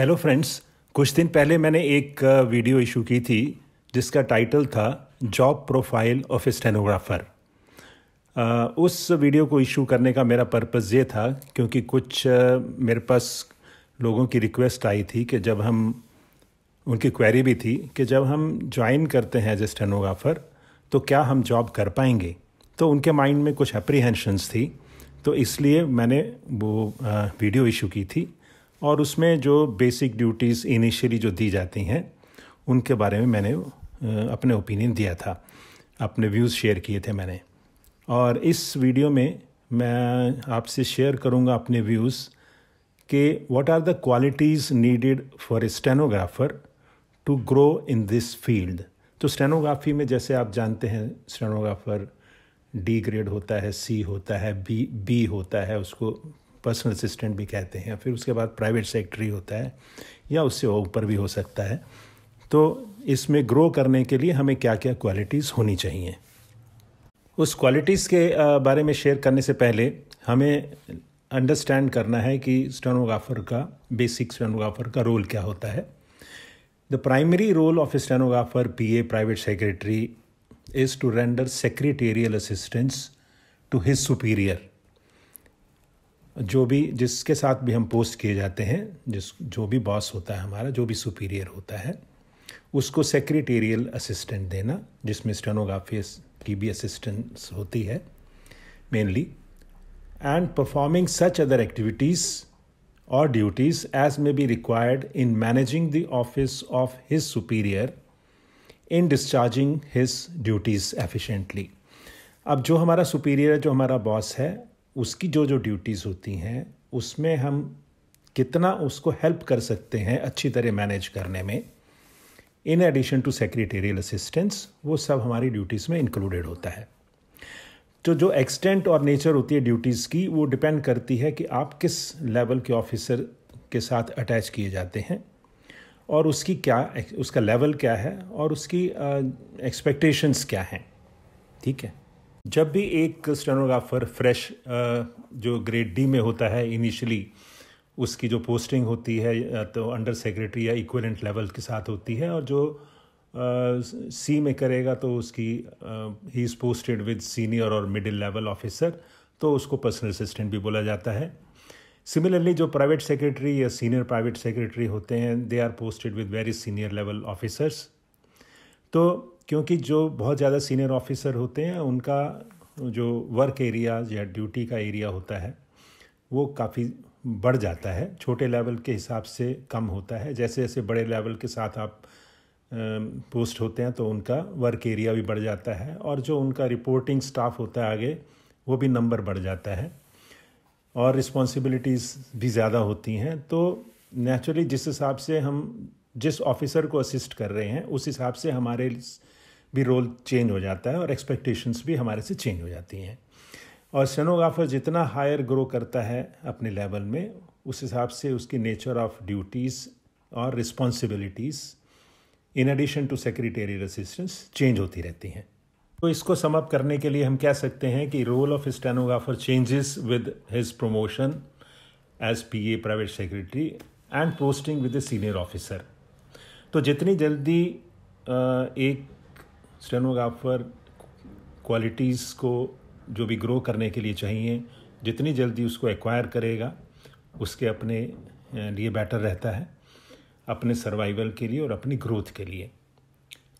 hello friends कुछ दिन पहले मैंने एक वीडियो इशू की थी जिसका टाइटल था job profile of a stenographer उस वीडियो को इशू करने का मेरा पर्पस ये था क्योंकि कुछ मेरे पास लोगों की रिक्वेस्ट आई थी कि जब हम उनकी क्वेरी भी थी कि जब हम ज्वाइन करते हैं एज ए स्टेनोग्राफर तो क्या हम जॉब कर पाएंगे तो उनके माइंड में कुछ अप्रीहेंशंस थी तो इसलिए मैंने वो वीडियो इशू की थी और उसमें जो बेसिक ड्यूटीज़ इनिशियली जो दी जाती हैं उनके बारे में मैंने अपने ओपिनियन दिया था अपने व्यूज़ शेयर किए थे मैंने और इस वीडियो में मैं आपसे शेयर करूंगा अपने व्यूज़ कि what are the qualities needed for a stenographer to grow in this field तो स्टेनोग्राफी में जैसे आप जानते हैं स्टेनोग्राफर डी ग्रेड होता है सी होता है बी बी होता है उसको पर्सनल असिस्टेंट भी कहते हैं फिर उसके बाद प्राइवेट सेक्रेटरी होता है या उससे ऊपर भी हो सकता है तो इसमें ग्रो करने के लिए हमें क्या क्या क्वालिटीज़ होनी चाहिए उस क्वालिटीज़ के बारे में शेयर करने से पहले हमें अंडरस्टैंड करना है कि स्टेनोग्राफर का बेसिक स्टेनोग्राफर का रोल क्या होता है the primary role of stenographer P A private secretary is to render secretarial assistance to his superior जो भी जिसके साथ भी हम पोस्ट किए जाते हैं जिस जो भी बॉस होता है हमारा जो भी सुपीरियर होता है उसको सेक्रेटेरियल असिस्टेंट देना जिसमें स्टेनोग्राफिस की भी असिस्टेंस होती है mainly and performing such other activities और duties as may be required in managing the office of his superior in discharging his duties efficiently अब जो हमारा सुपीरियर जो हमारा बॉस है उसकी जो जो ड्यूटीज़ होती हैं उसमें हम कितना उसको हेल्प कर सकते हैं अच्छी तरह मैनेज करने में in addition to secretarial assistance वो सब हमारी ड्यूटीज़ में इंक्लूडेड होता है तो जो एक्सटेंट और नेचर होती है ड्यूटीज़ की वो डिपेंड करती है कि आप किस लेवल के ऑफिसर के साथ अटैच किए जाते हैं और उसकी क्या उसका लेवल क्या है और उसकी एक्सपेक्टेशंस क्या हैं ठीक है जब भी एक स्टेनोग्राफर फ्रेश जो ग्रेड डी में होता है इनिशियली उसकी जो पोस्टिंग होती है तो अंडर सेक्रेटरी या इक्वलेंट लेवल के साथ होती है और जो सी में करेगा तो उसकी he is posted with senior और मिडिल लेवल ऑफिसर तो उसको पर्सनल असिस्टेंट भी बोला जाता है सिमिलरली जो प्राइवेट सेक्रेटरी या सीनियर प्राइवेट सेक्रेटरी होते हैं they are posted with very senior level officers तो क्योंकि जो बहुत ज़्यादा सीनियर ऑफिसर होते हैं उनका जो वर्क एरिया या ड्यूटी का एरिया होता है वो काफ़ी बढ़ जाता है छोटे लेवल के हिसाब से कम होता है जैसे जैसे बड़े लेवल के साथ आप पोस्ट होते हैं तो उनका वर्क एरिया भी बढ़ जाता है और जो उनका रिपोर्टिंग स्टाफ होता है आगे वो भी नंबर बढ़ जाता है और रिस्पॉन्सिबिलिटीज़ भी ज़्यादा होती हैं तो नेचुरली जिस हिसाब से हम जिस ऑफिसर को असिस्ट कर रहे हैं उस हिसाब से हमारे भी रोल चेंज हो जाता है और एक्सपेक्टेशंस भी हमारे से चेंज हो जाती हैं और सेनोग्राफर जितना हायर ग्रो करता है अपने लेवल में उस हिसाब से उसकी नेचर ऑफ ड्यूटीज़ और responsibilities in addition to secretarial assistance change होती रहती हैं तो इसको समअप करने के लिए हम कह सकते हैं कि role of stenographer changes with his promotion as P A private secretary and posting with a senior officer तो जितनी जल्दी एक स्टेनोग्राफर क्वालिटीज़ को जो भी ग्रो करने के लिए चाहिए जितनी जल्दी उसको एक्वायर करेगा उसके अपने लिए बेटर रहता है अपने सर्वाइवल के लिए और अपनी ग्रोथ के लिए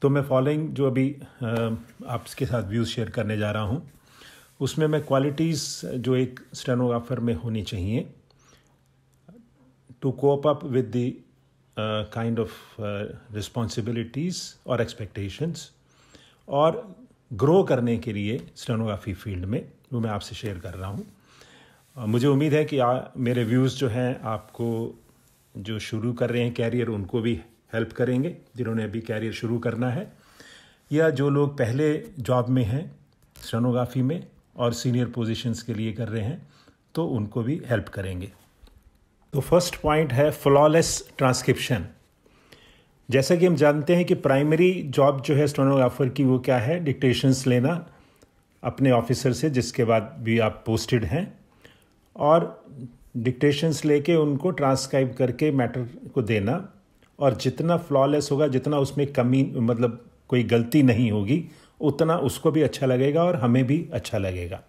तो मैं फॉलोइंग जो अभी आपके साथ व्यूज़ शेयर करने जा रहा हूँ उसमें मैं क्वालिटीज़ जो एक स्टेनोग्राफर में होनी चाहिए to cope up with the kind of responsibilities और एक्सपेक्टेशंस और ग्रो करने के लिए स्टेनोग्राफी फील्ड में वो मैं आपसे शेयर कर रहा हूँ मुझे उम्मीद है कि आ, मेरे व्यूज़ जो हैं आपको जो शुरू कर रहे हैं कैरियर उनको भी हेल्प करेंगे जिन्होंने अभी कैरियर शुरू करना है या जो लोग पहले जॉब में हैं स्टेनोग्राफी में और सीनियर पोजीशंस के लिए कर रहे हैं तो उनको भी हेल्प करेंगे तो फर्स्ट पॉइंट है फ्लॉलेस ट्रांसक्रिप्शन जैसा कि हम जानते हैं कि प्राइमरी जॉब जो है स्टोनोग्राफर की वो क्या है डिक्टेशंस लेना अपने ऑफिसर से जिसके बाद भी आप पोस्टेड हैं और डिक्टेशंस लेके उनको ट्रांसक्राइब करके मैटर को देना और जितना फ्लॉलेस होगा जितना उसमें कमी मतलब कोई गलती नहीं होगी उतना उसको भी अच्छा लगेगा और हमें भी अच्छा लगेगा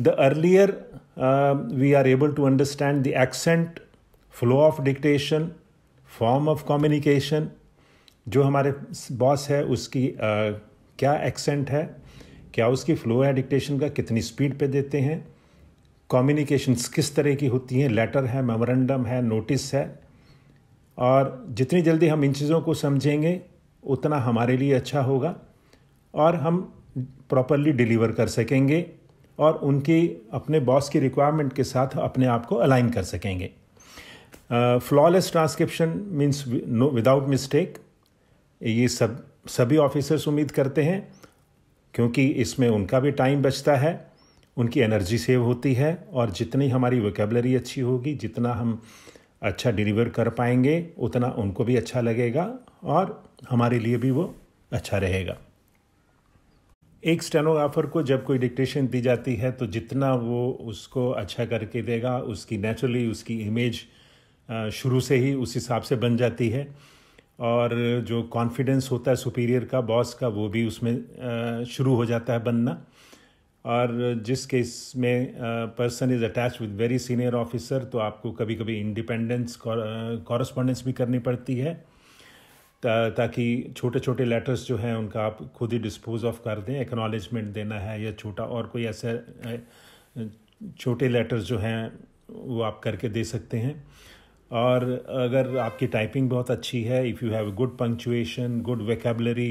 the earlier we are able to understand the accent flow of dictation form of communication जो हमारे बॉस है उसकी uh, क्या एक्सेंट है क्या उसकी फ्लो है डिक्टेशन का कितनी स्पीड पे देते हैं कम्युनिकेशंस किस तरह की होती हैं लेटर है मेमोरेंडम है नोटिस है और जितनी जल्दी हम इन चीज़ों को समझेंगे उतना हमारे लिए अच्छा होगा और हम प्रॉपरली डिलीवर कर सकेंगे और उनकी अपने बॉस की रिक्वायरमेंट के साथ अपने आप को अलाइन कर सकेंगे flawless transcription means no without mistake ये सब सभी ऑफिसर्स उम्मीद करते हैं क्योंकि इसमें उनका भी टाइम बचता है उनकी एनर्जी सेव होती है और जितनी हमारी वोकेबलरी अच्छी होगी जितना हम अच्छा डिलीवर कर पाएंगे उतना उनको भी अच्छा लगेगा और हमारे लिए भी वो अच्छा रहेगा एक स्टेनोग्राफर को जब कोई डिक्टेशन दी जाती है तो जितना वो उसको अच्छा करके देगा उसकी नेचुरली उसकी इमेज शुरू से ही उस हिसाब से बन जाती है और जो कॉन्फिडेंस होता है सुपीरियर का बॉस का वो भी उसमें शुरू हो जाता है बनना और जिस केस में person is attach with very senior officer तो आपको कभी कभी इंडिपेंडेंस कॉरस्पॉन्डेंस भी करनी पड़ती है ता, ताकि छोटे छोटे लेटर्स जो हैं उनका आप खुद ही डिस्पोज ऑफ कर दें एक्नॉलेजमेंट देना है या छोटा और कोई ऐसा छोटे लेटर्स जो हैं वो आप करके दे सकते हैं और अगर आपकी टाइपिंग बहुत अच्छी है if you have good punctuation good vocabulary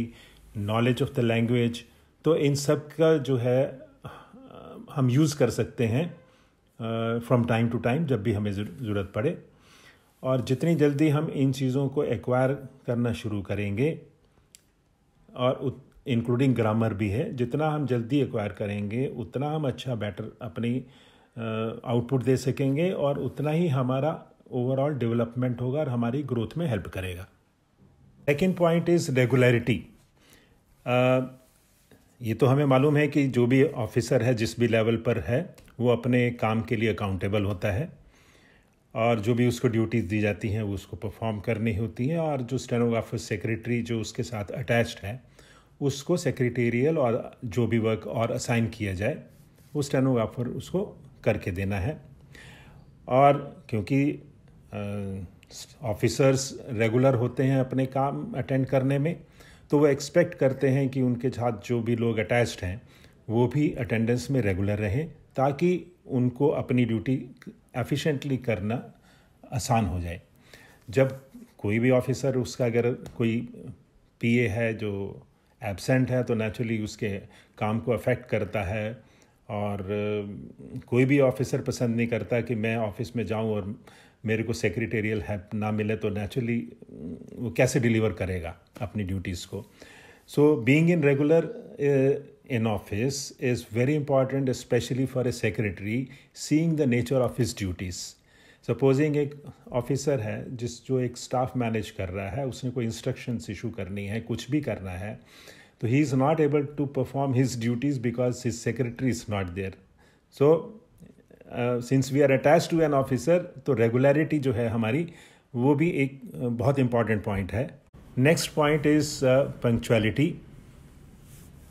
knowledge of the language तो इन सब का जो है हम यूज़ कर सकते हैं फ्रॉम टाइम टू टाइम जब भी हमें ज़रूरत पड़े और जितनी जल्दी हम इन चीज़ों को एक्वायर करना शुरू करेंगे और इंक्लूडिंग ग्रामर भी है जितना हम जल्दी एक्वायर करेंगे उतना हम अच्छा बेटर अपनी आउटपुट दे सकेंगे और उतना ही हमारा ओवरऑल डेवलपमेंट होगा और हमारी ग्रोथ में हेल्प करेगा सेकेंड पॉइंट इज़ रेगुलरिटी ये तो हमें मालूम है कि जो भी ऑफिसर है जिस भी लेवल पर है वो अपने काम के लिए अकाउंटेबल होता है और जो भी उसको ड्यूटीज़ दी जाती हैं वो उसको परफॉर्म करनी होती हैं और जो स्टेनोग्राफर सेक्रेटरी जो उसके साथ अटैच्ड है उसको सेक्रेटेरियल और जो भी वर्क और असाइन किया जाए वो स्टेनोग्राफर उसको करके देना है और क्योंकि ऑफिसर्स रेगुलर होते हैं अपने काम अटेंड करने में तो वो एक्सपेक्ट करते हैं कि उनके साथ जो भी लोग अटैच्ड हैं वो भी अटेंडेंस में रेगुलर रहें ताकि उनको अपनी ड्यूटी एफिशिएंटली करना आसान हो जाए जब कोई भी ऑफिसर उसका अगर कोई पीए है जो एबसेंट है तो नेचुरली उसके काम को अफेक्ट करता है और कोई भी ऑफिसर पसंद नहीं करता कि मैं ऑफिस में जाऊं और मेरे को सेक्रेटेरियल हेल्प ना मिले तो नेचुरली वो कैसे डिलीवर करेगा अपनी ड्यूटीज़ को so being in regular in office is very important specially for a secretary seeing the nature of his duties supposing एक ऑफिसर है जिस जो एक स्टाफ मैनेज कर रहा है उसने कोई इंस्ट्रक्शंस इशू करनी है कुछ भी करना है तो he is not able to perform his duties because his secretary is not there so since we are attach to an officer तो रेगुलरिटी जो है हमारी वो भी एक uh, बहुत इंपॉर्टेंट पॉइंट है नेक्स्ट पॉइंट इज़ पंक्चुअलिटी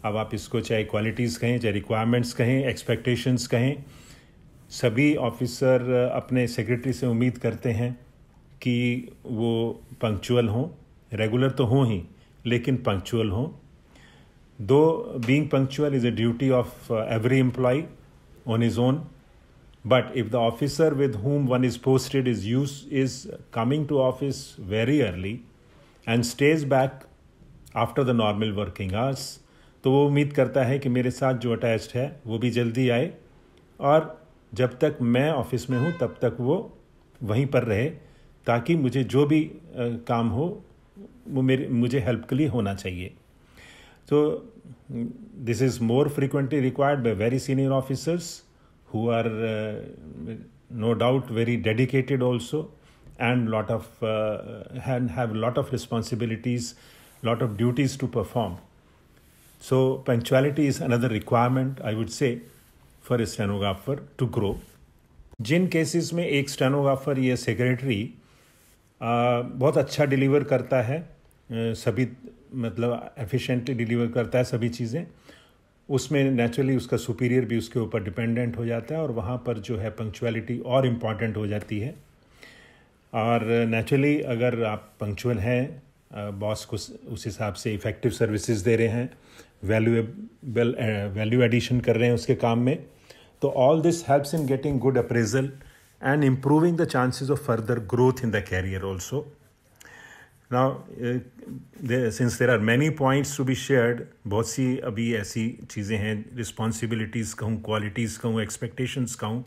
अब आप इसको चाहे क्वालिटीज़ कहें चाहे रिक्वायरमेंट्स कहें एक्सपेक्टेशंस कहें सभी ऑफिसर uh, अपने सेक्रेटरी से उम्मीद करते हैं कि वो पंक्चुअल हों रेगुलर तो हों ही लेकिन पंक्चुअल हों though being punctual is a duty of every employee on his own But if the officer with whom one is posted is use, is coming to office very early and stays back after the normal working hours तो वो उम्मीद करता है कि मेरे साथ जो attached है वो भी जल्दी आए और जब तक मैं ऑफिस में हूँ तब तक वो वहीं पर रहे ताकि मुझे जो भी काम हो वो मेरे मुझे हेल्प के लिए होना चाहिए तो this is more frequently required by very senior officers who are uh, no doubt very dedicated also and lot of uh, and have lot of responsibilities lot of duties to perform so punctuality is another requirement i would say for a stenographer to grow जिन cases में एक stenographer या secretary बहुत अच्छा deliver करता है सभी मतलब एफिशिएंटली डिलीवर करता है सभी चीज़ें उसमें नेचुरली उसका सुपीरियर भी उसके ऊपर डिपेंडेंट हो जाता है और वहाँ पर जो है पंक्चुअलिटी और इम्पॉर्टेंट हो जाती है और नेचुरली अगर आप पंक्चुअल हैं बॉस को उस हिसाब से इफ़ेक्टिव सर्विसेज दे रहे हैं वैल्यूएबल वैल्यू एडिशन कर रहे हैं उसके काम में तो all this helps in getting good appraisal and improving the chances of further growth in the career also now since there are many points to be shared बहुत सी अभी ऐसी चीज़ें हैं रिस्पॉन्सिबिलिटीज़ कहूँ क्वालिटीज़ कहूँ एक्सपेक्टेशंस कहूँ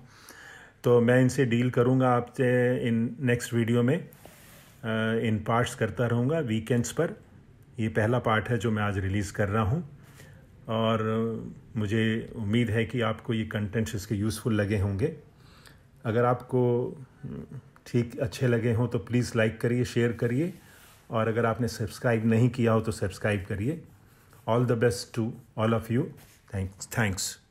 तो मैं इनसे डील करूँगा आपसे इन नेक्स्ट वीडियो में uh, इन पार्ट्स करता रहूँगा वीकेंड्स पर ये पहला पार्ट है जो मैं आज रिलीज़ कर रहा हूँ और uh, मुझे उम्मीद है कि आपको ये कंटेंट्स इसके यूज़फुल लगे होंगे अगर आपको uh, ठीक अच्छे लगे हों तो प्लीज़ लाइक करिए शेयर करिए और अगर आपने सब्सक्राइब नहीं किया हो तो सब्सक्राइब करिए all the best to all of you thanks thanks